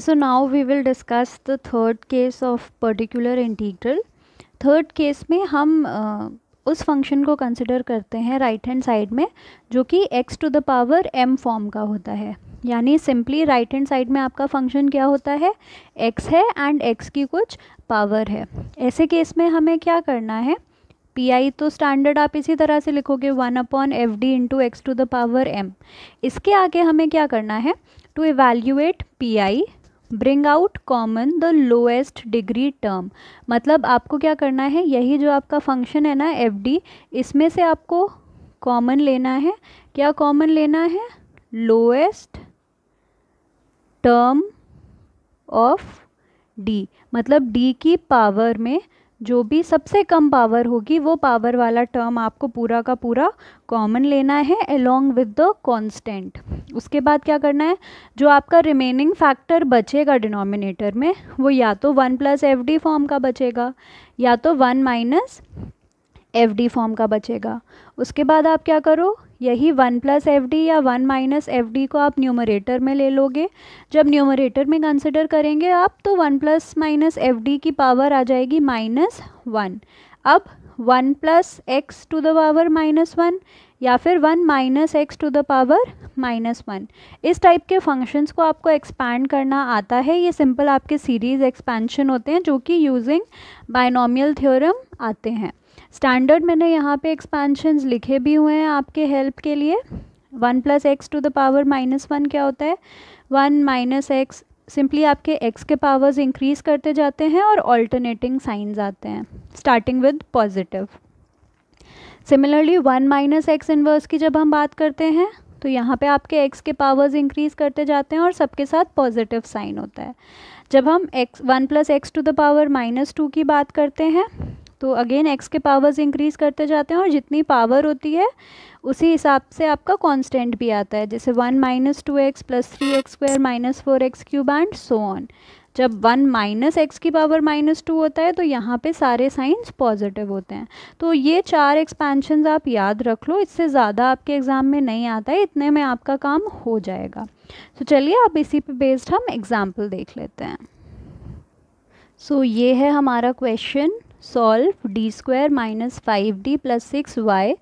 So now we will discuss the third case of particular integral. Third case में हम uh, उस function को consider करते हैं right hand side में जो कि x to the power m form का होता है यानी simply right hand side में आपका function क्या होता है x है and x की कुछ power है ऐसे case में हमें क्या करना है पी आई तो स्टैंडर्ड आप इसी तरह से लिखोगे one upon F D into x to the power M इसके आगे हमें क्या करना है to evaluate P I bring out common the lowest degree term मतलब आपको क्या करना है यही जो आपका फंक्शन है ना एफ इसमें से आपको कॉमन लेना है क्या कॉमन लेना है लोएस्ट टर्म ऑफ डी मतलब डी की पावर में जो भी सबसे कम पावर होगी वो पावर वाला टर्म आपको पूरा का पूरा कॉमन लेना है अलोंग विद द कांस्टेंट उसके बाद क्या करना है जो आपका रिमेनिंग फैक्टर बचेगा डिनोमिनेटर में वो या तो one plus F D form का बचेगा या तो one minus F D form का बचेगा उसके बाद आप क्या करो यही वन प्लस एफ डी या वन माइनस एफ डी को आप न्यूमरेटर में ले लोगे जब न्यूमरेटर में कंसिडर करेंगे आप तो one plus minus F D की पावर आ जाएगी माइनस वन अब one plus x to the power minus one या फिर one minus X to the power minus one इस टाइप के फंक्शंस को आपको एक्सपैंड करना आता है ये सिंपल आपके सीरीज़ एक्सपेंशन होते हैं जो कि यूजिंग बाइनोमियल थ्योरम आते हैं स्टैंडर्ड मैंने यहाँ पे एक्सपेंशन लिखे भी हुए हैं आपके हेल्प के लिए one plus x to the power minus one क्या होता है वन माइनस एक्स सिंपली आपके एक्स के पावर्स इंक्रीज करते जाते हैं और ऑल्टरनेटिंग साइंस आते हैं starting with positive similarly one minus X inverse की जब हम बात करते हैं तो यहाँ पे आपके एक्स के पावर्स इंक्रीज करते जाते हैं और सबके साथ पॉजिटिव साइन होता है जब हम X one plus x to the power minus two की बात करते हैं तो अगेन एक्स के पावर्स इंक्रीज़ करते जाते हैं और जितनी पावर होती है उसी हिसाब से आपका कांस्टेंट भी आता है जैसे one minus two X plus three X square minus four X cube and so on जब वन माइनस एक्स की पावर माइनस टू होता है तो यहाँ पे सारे साइंस पॉजिटिव होते हैं तो ये चार एक्सपेंशन आप याद रख लो इससे ज़्यादा आपके एग्ज़ाम में नहीं आता है इतने में आपका काम हो जाएगा तो चलिए आप इसी पर बेस्ड हम एग्ज़ाम्पल देख लेते हैं सो so, ये है हमारा question D square minus five D plus six Y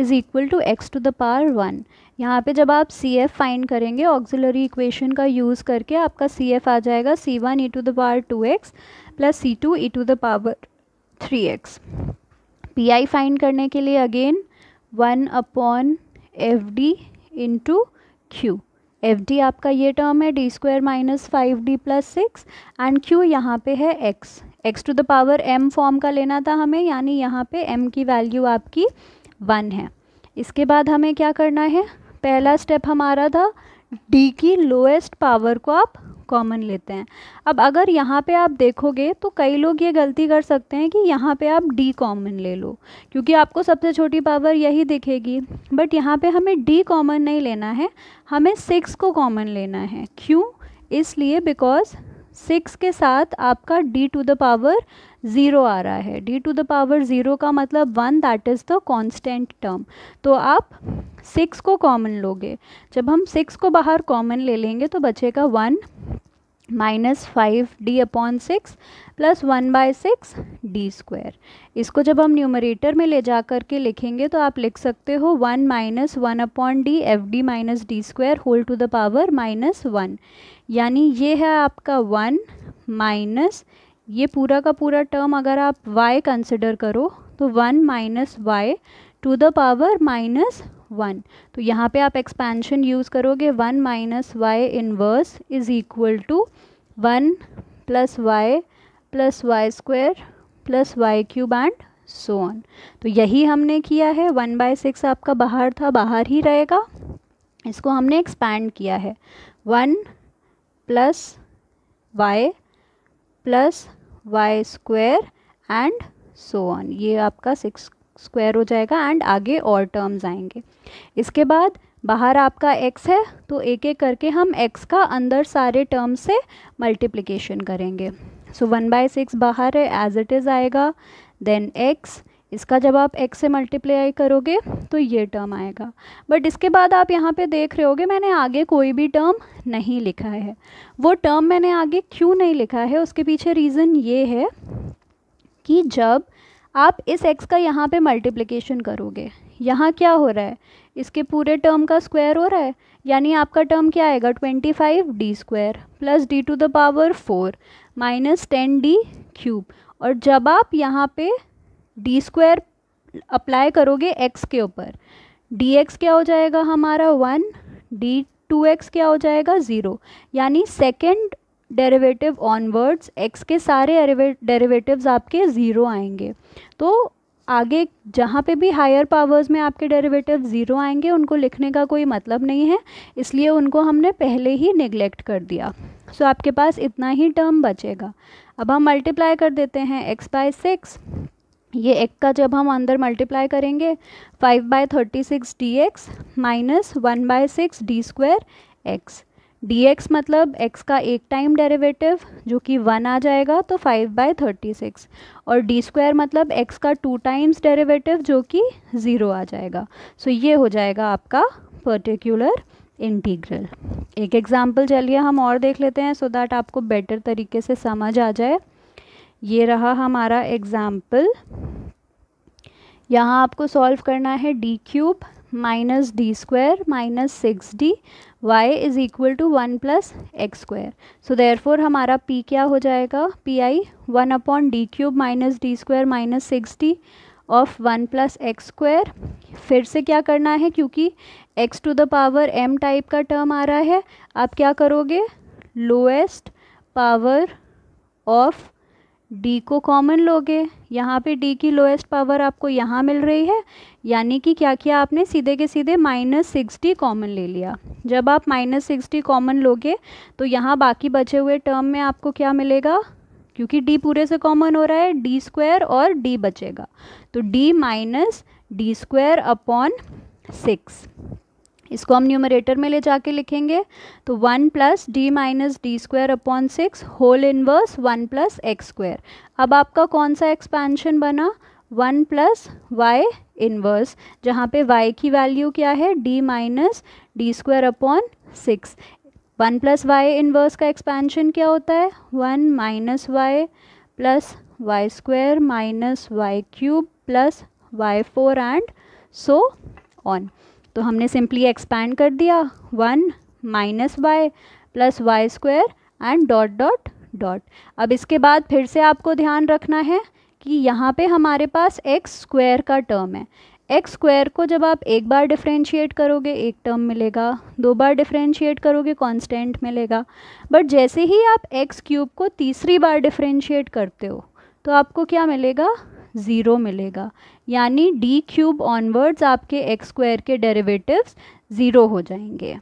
is equal to X to the power one यहाँ पे जब आप सी एफ फाइंड करेंगे ऑक्सिलरी इक्वेशन का यूज़ करके आपका सी एफ आ जाएगा C one E to the power two X plus C two E to the power three X P I find करने के लिए again one upon F D into Q F D आपका ये term है D square minus five D plus six and Q यहाँ पे है X x to the power m form का लेना था हमें यानी यहाँ पे m की वैल्यू आपकी वन है इसके बाद हमें क्या करना है पहला स्टेप हमारा था d की लोएस्ट पावर को आप कॉमन लेते हैं अब अगर यहाँ पे आप देखोगे तो कई लोग ये गलती कर सकते हैं कि यहाँ पे आप d कॉमन ले लो क्योंकि आपको सबसे छोटी पावर यही दिखेगी बट यहाँ पे हमें d कॉमन नहीं लेना है हमें सिक्स को कॉमन लेना है क्यों इसलिए बिकॉज़ सिक्स के साथ आपका D to the power zero आ रहा है D to the power zero का मतलब one that is the constant term तो आप सिक्स को कॉमन लोगे जब हम सिक्स को बाहर कॉमन ले लेंगे तो बचेगा one minus five D upon six plus one by six D square इसको जब हम न्यूमरेटर में ले जा कर के लिखेंगे तो आप लिख सकते हो one minus one upon D F D minus D square whole to the power minus one यानी ये है आपका वन माइनस ये पूरा का पूरा टर्म अगर आप y कंसिडर करो तो one minus Y to the power minus one तो यहाँ पे आप एक्सपेंशन यूज़ करोगे one minus Y inverse is equal to one plus Y plus Y square plus Y cube and so on तो यही हमने किया है वन बाय सिक्स आपका बाहर था बाहर ही रहेगा इसको हमने एक्सपैंड किया है one plus Y plus Y square and so on ये आपका सिक्स स्क्वायर हो जाएगा एंड आगे और टर्म्स आएंगे इसके बाद बाहर आपका x है तो एक एक करके हम x का अंदर सारे टर्म से मल्टीप्लिकेशन करेंगे सो वन बाय सिक्स बाहर है एज इट इज़ आएगा देन x इसका जब आप x से मल्टीप्लाई करोगे तो ये टर्म आएगा बट इसके बाद आप यहाँ पे देख रहे होगे मैंने आगे कोई भी टर्म नहीं लिखा है वो टर्म मैंने आगे क्यों नहीं लिखा है उसके पीछे रीज़न ये है कि जब आप इस एक्स का यहाँ पे मल्टीप्लिकेशन करोगे यहाँ क्या हो रहा है इसके पूरे टर्म का स्क्वायर हो रहा है यानी आपका टर्म क्या आएगा twenty five D square plus D to the power four minus ten D cube और जब आप यहाँ पे डी स्क्वायर अप्लाई करोगे एक्स के ऊपर डी एक्स क्या हो जाएगा हमारा वन डी टू एक्स क्या हो जाएगा ज़ीरो यानी सेकेंड डेरिवेटिव ऑनवर्ड्स एक्स के सारे डेरिवेटिव्स आपके ज़ीरो आएंगे तो आगे जहाँ पे भी हायर पावर्स में आपके डेरिवेटिव ज़ीरो आएंगे उनको लिखने का कोई मतलब नहीं है इसलिए उनको हमने पहले ही निगलेक्ट कर दिया सो so, आपके पास इतना ही टर्म बचेगा अब हम मल्टीप्लाई कर देते हैं एक्स बाय सिक्स ये एक का जब हम अंदर मल्टीप्लाई करेंगे five by thirty six D X minus one by six D square X dx मतलब x का एक टाइम डेरिवेटिव जो कि वन आ जाएगा तो फाइव बाय थर्टी सिक्स और डी स्क्वायर मतलब x का टू टाइम्स डेरिवेटिव जो कि ज़ीरो आ जाएगा सो so, ये हो जाएगा आपका पर्टिकुलर इंटीग्रल एक एग्ज़ाम्पल चलिए हम और देख लेते हैं सो so दैट आपको बेटर तरीके से समझ आ जाए ये रहा हमारा एग्ज़ाम्पल यहाँ आपको सॉल्व करना है D cube minus D square minus six D Y is equal to one plus x square so therefore हमारा पी क्या हो जाएगा P I one upon D cube minus D square minus six D of one plus x square फिर से क्या करना है क्योंकि X to the power M type का टर्म आ रहा है आप क्या करोगे लोएस्ट पावर ऑफ डी को कॉमन लोगे यहाँ पे डी की लोएस्ट पावर आपको यहाँ मिल रही है यानी कि क्या किया आपने सीधे के सीधे माइनस सिक्सटी कॉमन ले लिया जब आप माइनस सिक्सटी कॉमन लोगे तो यहाँ बाकी बचे हुए टर्म में आपको क्या मिलेगा क्योंकि डी पूरे से कॉमन हो रहा है डी स्क्वायर और डी बचेगा तो D minus D square upon six इसको हम न्यूमरेटर में ले जाके लिखेंगे तो one plus D minus D square upon six whole inverse one plus x square अब आपका कौन सा एक्सपेंशन बना वन प्लस वाई इनवर्स जहाँ पे y की वैल्यू क्या है d minus D square upon six one plus y inverse का एक्सपेंशन क्या होता है one minus y plus y square minus y cube plus y four and so on तो हमने सिंपली एक्सपैंड कर दिया one minus y plus y square and dot dot dot अब इसके बाद फिर से आपको ध्यान रखना है कि यहाँ पे हमारे पास एक्स स्क्वायर का टर्म है एक्स स्क्वायर को जब आप एक बार डिफ्रेंशिएट करोगे एक टर्म मिलेगा दो बार डिफ्रेंशिएट करोगे कांस्टेंट मिलेगा बट जैसे ही आप एक्स क्यूब को तीसरी बार डिफ्रेंशिएट करते हो तो आपको क्या मिलेगा ज़ीरो मिलेगा यानी डी क्यूब ऑनवर्ड्स आपके एक्स स्क्वायर के डेरिवेटिव्स ज़ीरो हो जाएंगे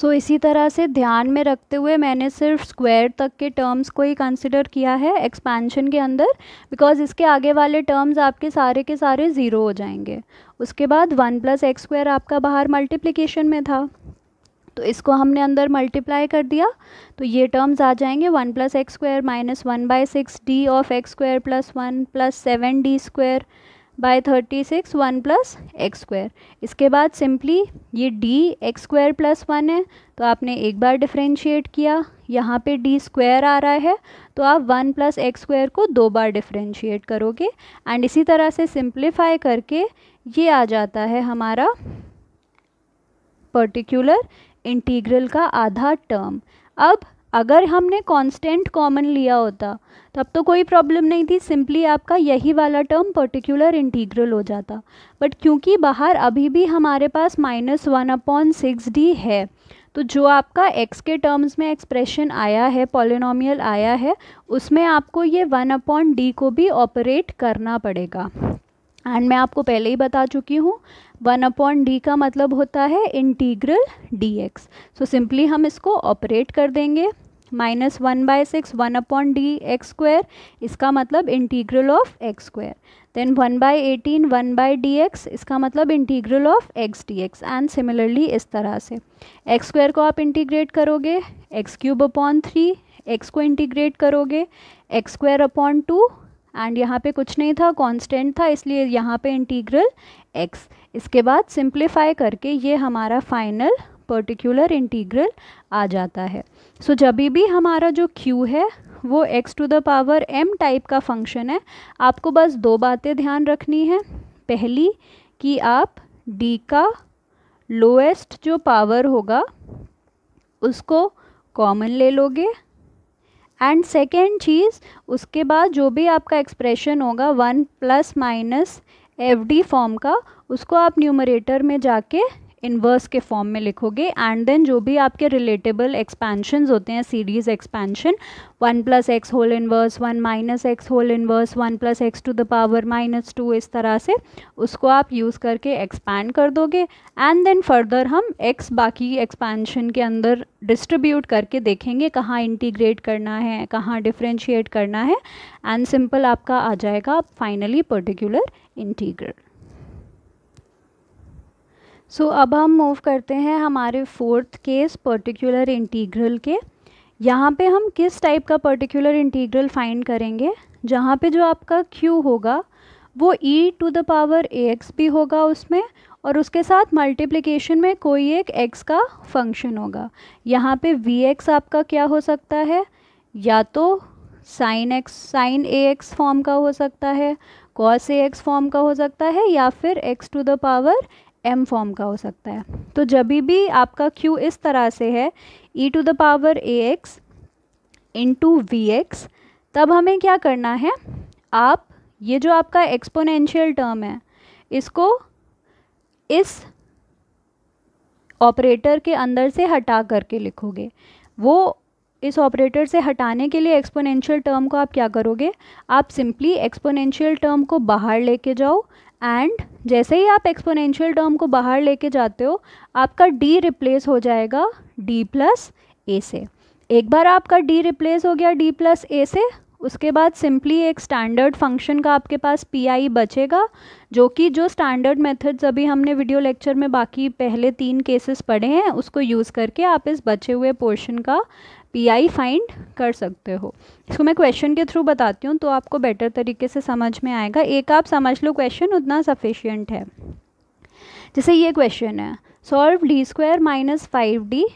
सो so, इसी तरह से ध्यान में रखते हुए मैंने सिर्फ स्क्वायर तक के टर्म्स को ही कंसिडर किया है एक्सपेंशन के अंदर बिकॉज इसके आगे वाले टर्म्स आपके सारे के सारे ज़ीरो हो जाएंगे उसके बाद वन प्लस एक्स स्क्वायर आपका बाहर मल्टीप्लिकेशन में था तो इसको हमने अंदर मल्टीप्लाई कर दिया तो ये टर्म्स आ जाएंगे one plus x square minus one by six D of x square plus one plus seven D square by thirty six one plus x square इसके बाद सिंपली ये D x square plus one है तो आपने एक बार differentiate किया यहाँ पे डी स्क्वायर आ रहा है तो आप वन प्लस एक्स स्क्वायर को दो बार डिफ्रेंशिएट करोगे एंड इसी तरह से सिंप्लीफाई करके ये आ जाता है हमारा पर्टिकुलर इंटीग्रल का आधा टर्म अब अगर हमने कांस्टेंट कॉमन लिया होता तब तो कोई प्रॉब्लम नहीं थी सिंपली आपका यही वाला टर्म पर्टिकुलर इंटीग्रल हो जाता बट क्योंकि बाहर अभी भी हमारे पास minus one upon six D है तो जो आपका x के टर्म्स में एक्सप्रेशन आया है पॉलिनोमियल आया है उसमें आपको ये वन अपॉन डी को भी ऑपरेट करना पड़ेगा एंड मैं आपको पहले ही बता चुकी हूँ वन अपॉन डी का मतलब होता है integral D x so simply हम इसको ऑपरेट कर देंगे minus one by six one upon D x square इसका मतलब integral of x square then one by eighteen one by D x इसका मतलब integral of x D x and similarly इस तरह से एक्स स्क्वायर को आप इंटीग्रेट करोगे x cube upon three x को इंटीग्रेट करोगे x square upon two and यहाँ पे कुछ नहीं था कांस्टेंट था इसलिए यहाँ पे इंटीग्रल एक्स इसके बाद सिंप्लीफाई करके ये हमारा फाइनल पर्टिकुलर इंटीग्रल आ जाता है सो so, जब भी हमारा जो q है वो x to the power m type का फंक्शन है आपको बस दो बातें ध्यान रखनी है पहली कि आप d का लोएस्ट जो पावर होगा उसको कॉमन ले लोगे एंड सेकेंड चीज़ उसके बाद जो भी आपका एक्सप्रेशन होगा one plus minus F D form का उसको आप न्यूमरेटर में जाके इनवर्स के फॉर्म में लिखोगे एंड देन जो भी आपके रिलेटेबल एक्सपेंशन होते हैं series expansion one plus x whole inverse one minus x whole inverse one plus x to the power minus two इस तरह से उसको आप यूज़ करके एक्सपैंड कर दोगे एंड देन फर्दर हम एक्स बाकी एक्सपेंशन के अंदर डिस्ट्रीब्यूट करके देखेंगे कहाँ इंटीग्रेट करना है कहाँ डिफ्रेंशिएट करना है एंड सिंपल आपका आ जाएगा finally particular integral so so, अब हम मूव करते हैं हमारे फोर्थ केस पर्टिकुलर इंटीग्रल के यहाँ पे हम किस टाइप का पर्टिकुलर इंटीग्रल फाइंड करेंगे जहाँ पे जो आपका q होगा वो e to the power a x भी होगा उसमें और उसके साथ मल्टीप्लिकेशन में कोई एक x का फंक्शन होगा यहाँ पे एक्स आपका क्या हो सकता है या तो sine x sine a x form का हो सकता है कॉस ए एक्स फॉर्म का हो सकता है या फिर x to the power m form का हो सकता है तो जब भी आपका क्यू इस तरह से है e to the power a x to V x तब हमें क्या करना है आप ये जो आपका एक्सपोनेंशियल टर्म है इसको इस ऑपरेटर के अंदर से हटा करके लिखोगे वो इस ऑपरेटर से हटाने के लिए एक्सपोनेंशियल टर्म को आप क्या करोगे आप सिंपली एक्सपोनेंशियल टर्म को बाहर लेके जाओ एंड जैसे ही आप एक्सपोनेंशियल टर्म को बाहर लेके जाते हो आपका डी रिप्लेस हो जाएगा डी प्लस ए से एक बार आपका डी रिप्लेस हो गया डी प्लस ए से उसके बाद सिंपली एक स्टैंडर्ड फंक्शन का आपके पास पी आई बचेगा जो कि जो स्टैंडर्ड मेथड्स अभी हमने वीडियो लेक्चर में बाकी पहले तीन केसेस पढ़े हैं उसको यूज़ करके आप इस बचे हुए पोर्शन का पी आई फाइंड कर सकते हो इसको मैं क्वेश्चन के थ्रू बताती हूँ तो आपको बेटर तरीके से समझ में आएगा एक आप समझ लो क्वेश्चन उतना सफिशियंट है जैसे ये क्वेश्चन है solve D square minus five D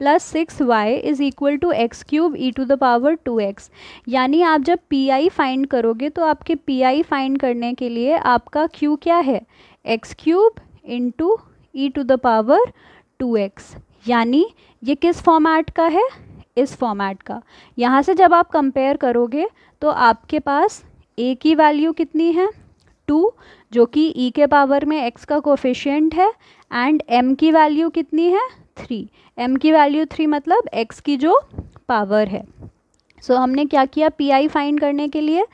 plus six y is equal to x cube e to the power two x यानी आप जब पी आई फाइंड करोगे तो आपके पी आई फाइंड करने के लिए आपका क्यू क्या है x cube into e to the power two x यानी ये किस फॉर्मेट का है इस फॉर्मेट का यहाँ से जब आप कंपेयर करोगे तो आपके पास ए की वैल्यू कितनी है टू जो कि ई e के पावर में एक्स का कोफिशियंट है एंड एम की वैल्यू कितनी है थ्री एम की वैल्यू थ्री मतलब एक्स की जो पावर है सो so, हमने क्या किया पी आई फाइन करने के लिए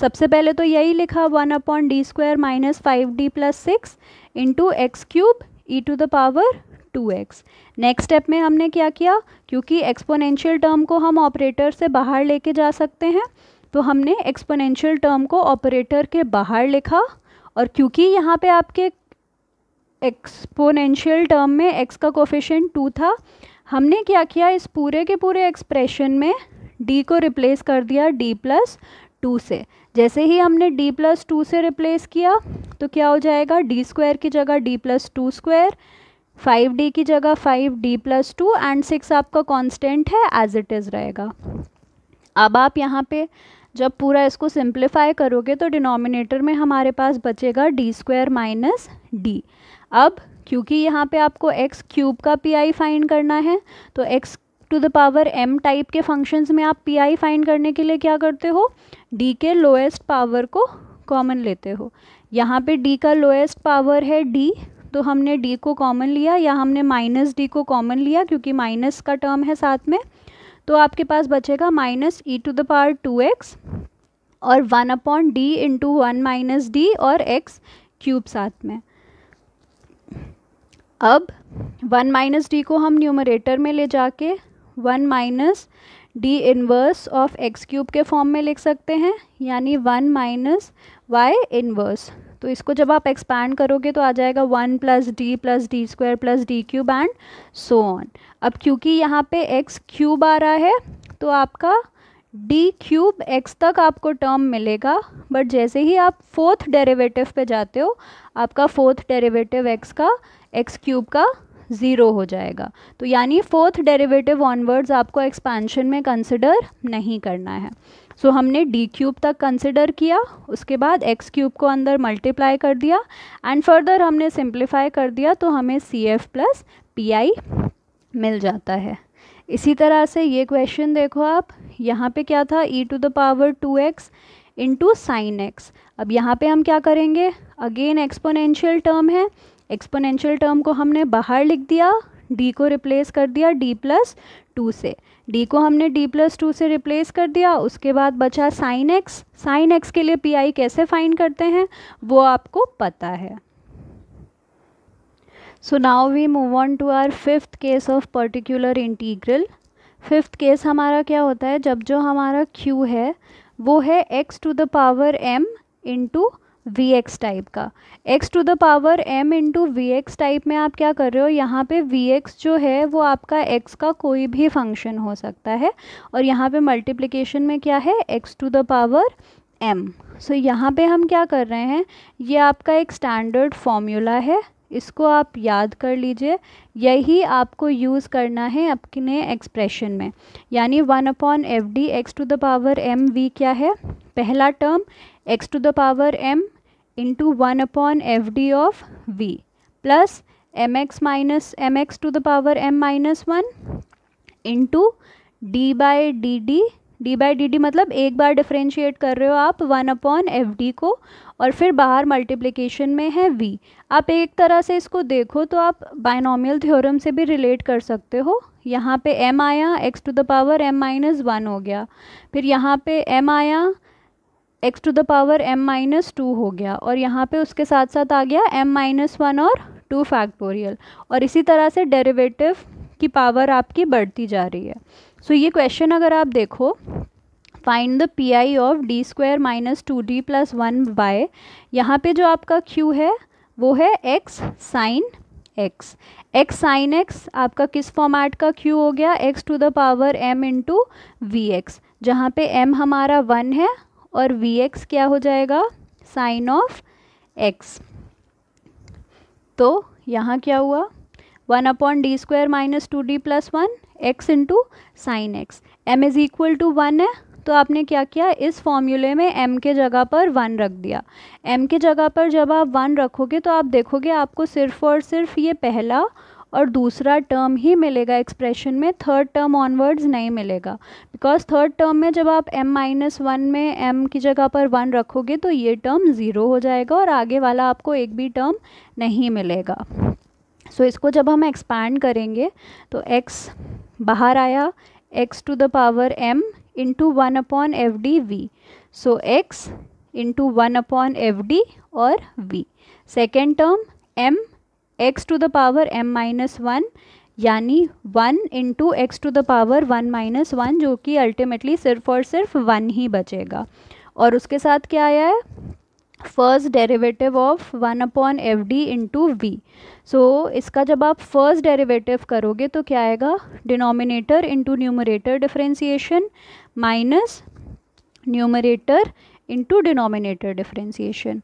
सबसे पहले तो यही लिखा one upon D square minus five D plus six into x cube e to the power two x next step में हमने क्या किया क्योंकि एक्सपोनेंशियल टर्म को हम ऑपरेटर से बाहर लेके जा सकते हैं तो हमने एक्सपोनेंशियल टर्म को ऑपरेटर के बाहर लिखा और क्योंकि यहाँ पे आपके एक्सपोनेंशियल टर्म में एक्स का कोफिशेंट टू था हमने क्या किया इस पूरे के पूरे एक्सप्रेशन में डी को रिप्लेस कर दिया डी प्लस टू से जैसे ही हमने d प्लस टू से रिप्लेस किया तो क्या हो जाएगा डी स्क्वायर की जगह D plus two square five D की जगह five D plus two and six आपका कांस्टेंट है एज इट इज़ रहेगा अब आप यहाँ पे जब पूरा इसको सिंप्लीफाई करोगे तो डिनोमिनेटर में हमारे पास बचेगा डी स्क्वायर माइनस डी अब क्योंकि यहाँ पे आपको एक्स क्यूब का पी आई फाइंड करना है तो x to the power M type के फंक्शंस में आप पी आई फाइंड करने के लिए क्या करते हो डी के लोएस्ट पावर को कॉमन लेते हो यहाँ पे डी का लोएस्ट पावर है डी तो हमने डी को कॉमन लिया या हमने माइनस डी को कॉमन लिया क्योंकि माइनस का टर्म है साथ में तो आपके पास बचेगा minus e to the power two x और one upon D into one minus D और एक्स क्यूब साथ में अब वन माइनस डी को हम न्यूमरेटर में ले जाके one minus D inverse of x cube के फॉर्म में लिख सकते हैं यानी वन माइनस वाई इनवर्स तो इसको जब आप एक्सपैंड करोगे तो आ जाएगा one plus D plus D square plus D cube and so on अब क्योंकि यहाँ पे एक्स क्यूब आ रहा है तो आपका डी क्यूब एक्स तक आपको टर्म मिलेगा बट जैसे ही आप फोर्थ डेरिवेटिव पे जाते हो आपका फोर्थ डेरिवेटिव एक्स का एक्स क्यूब का ज़ीरो हो जाएगा तो यानी फोर्थ डेरिवेटिव ऑनवर्ड्स आपको एक्सपेंशन में कंसिडर नहीं करना है सो so, हमने डी क्यूब तक कंसिडर किया उसके बाद एक्स क्यूब को अंदर मल्टीप्लाई कर दिया एंड फर्दर हमने सिंप्लीफाई कर दिया तो हमें C F plus P I मिल जाता है इसी तरह से ये क्वेश्चन देखो आप यहाँ पे क्या था e to the power two x into sine x अब यहाँ पे हम क्या करेंगे अगेन एक्सपोनेंशियल टर्म है एक्सपोनेंशियल टर्म को हमने बाहर लिख दिया d को रिप्लेस कर दिया d प्लस टू से d को हमने d प्लस टू से रिप्लेस कर दिया उसके बाद बचा साइन एक्स साइन एक्स के लिए पी आई कैसे फाइन करते हैं वो आपको पता है so now we move on to our fifth case of particular integral fifth case हमारा क्या होता है जब जो हमारा q है वो है x to the power m into V x type का x to the power m into V x type में आप क्या कर रहे हो यहाँ पे वी एक्स जो है वो आपका x का कोई भी फंक्शन हो सकता है और यहाँ पे मल्टीप्लिकेशन में क्या है x to the power m so so, यहाँ पे हम क्या कर रहे हैं ये आपका एक स्टैंडर्ड फॉर्मूला है इसको आप याद कर लीजिए यही आपको यूज़ करना है अपने एक्सप्रेशन में यानी one upon F D x to the power m V क्या है पहला term x to the power m into one upon F D of V plus m x minus m x to the power m minus one into D by D D D by D D मतलब एक बार differentiate कर रहे हो आप one upon F D को और फिर बाहर मल्टीप्लिकेशन में है वी आप एक तरह से इसको देखो तो आप बाइनोमियल थ्योरम से भी रिलेट कर सकते हो यहाँ पे m आया x to the power m minus one हो गया फिर यहाँ पे m आया x to the power m minus two हो गया और यहाँ पे उसके साथ साथ आ गया m माइनस वन और टू फैक्टोरियल और इसी तरह से डेरिवेटिव की पावर आपकी बढ़ती जा रही है सो so, ये क्वेश्चन अगर आप देखो find the P I of D square minus two D plus one by यहाँ पर जो आपका क्यू है वो है x sine x x sine x आपका किस फॉर्मेट का क्यू हो गया x to the power m into V x जहाँ पे एम हमारा वन है और वी एक्स क्या हो जाएगा साइन ऑफ एक्स तो यहाँ क्या हुआ one upon D square minus two D plus one x into sine x m is equal to one है तो आपने क्या किया इस फॉर्मूले में एम के जगह पर वन रख दिया एम के जगह पर जब आप वन रखोगे तो आप देखोगे आपको सिर्फ और सिर्फ ये पहला और दूसरा टर्म ही मिलेगा एक्सप्रेशन में थर्ड टर्म ऑनवर्ड्स नहीं मिलेगा बिकॉज थर्ड टर्म में जब आप m माइनस वन में m की जगह पर वन रखोगे तो ये टर्म ज़ीरो हो जाएगा और आगे वाला आपको एक भी टर्म नहीं मिलेगा सो so, इसको जब हम एक्सपैंड करेंगे तो x बाहर आया x to the power m into one upon F D V so x into one upon F D और V second term m x to the power m minus one यानी one into x to the power one minus one जो कि ultimately सिर्फ और सिर्फ one ही बचेगा और उसके साथ क्या आया है first derivative of one upon F D into V so इसका जब आप फर्स्ट डेरिवेटिव करोगे तो क्या आएगा denominator into numerator differentiation minus numerator into denominator differentiation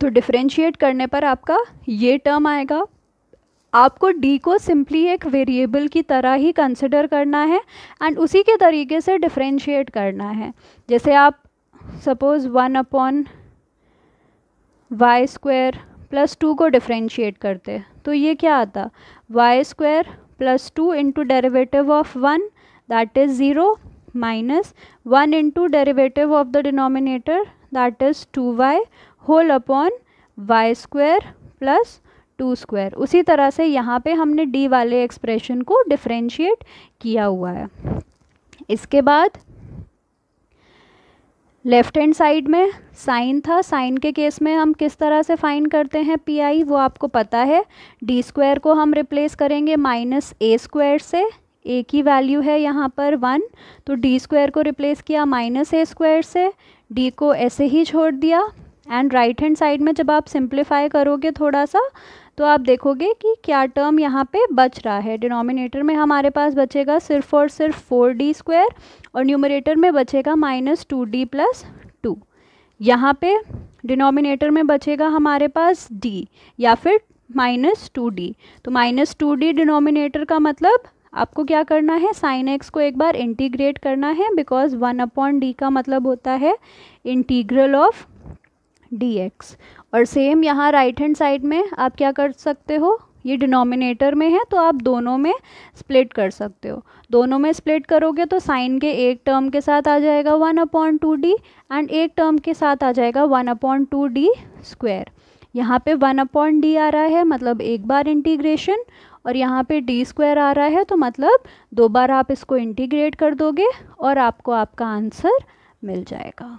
तो डिफ्रेंशिएट करने पर आपका ये टर्म आएगा आपको डी को सिंपली एक वेरिएबल की तरह ही कंसिडर करना है एंड उसी के तरीके से डिफ्रेंशिएट करना है जैसे आप suppose one upon y square plus two को डिफ्रेंशिएट करते तो ये क्या आता y square plus two into derivative of one that is zero minus one into derivative of the denominator that is two y whole upon y square plus two square उसी तरह से यहाँ पे हमने डी वाले एक्सप्रेशन को differentiate किया हुआ है इसके बाद लेफ्ट हैंड साइड में साइन था साइन के केस में हम किस तरह से फाइन करते हैं पी आई वो आपको पता है डी स्क्वायर को हम रिप्लेस करेंगे माइनस ए स्क्वायर से ए की वैल्यू है यहाँ पर वन तो डी स्क्वायर को रिप्लेस किया माइनस ए स्क्वायर से डी को ऐसे ही छोड़ दिया एंड राइट हैंड साइड में जब आप सिंप्लीफाई करोगे थोड़ा सा तो आप देखोगे कि क्या टर्म यहाँ पे बच रहा है डिनोमिनेटर में हमारे पास बचेगा सिर्फ और सिर्फ फोर डी स्क्वायर और न्यूमरेटर में बचेगा minus two D plus two यहाँ पे डिनोमिनेटर में बचेगा हमारे पास डी या फिर माइनस टू डी तो माइनस टू डी डिनोमिनेटर का मतलब आपको क्या करना है साइन एक्स को एक बार इंटीग्रेट करना है बिकॉज वन अपॉन डी का मतलब होता है इंटीग्रल ऑफ डी एक्स और सेम यहाँ राइट हैंड साइड में आप क्या कर सकते हो ये डिनोमिनेटर में है तो आप दोनों में स्प्लिट कर सकते हो दोनों में स्प्लिट करोगे तो साइन के एक टर्म के साथ आ जाएगा one upon two D and एक टर्म के साथ आ जाएगा one upon two D square यहाँ पे वन अपॉइंट डी आ रहा है मतलब एक बार इंटीग्रेशन और यहाँ पे डी स्क्वायर आ रहा है तो मतलब दो बार आप इसको इंटीग्रेट कर दोगे और आपको आपका आंसर मिल जाएगा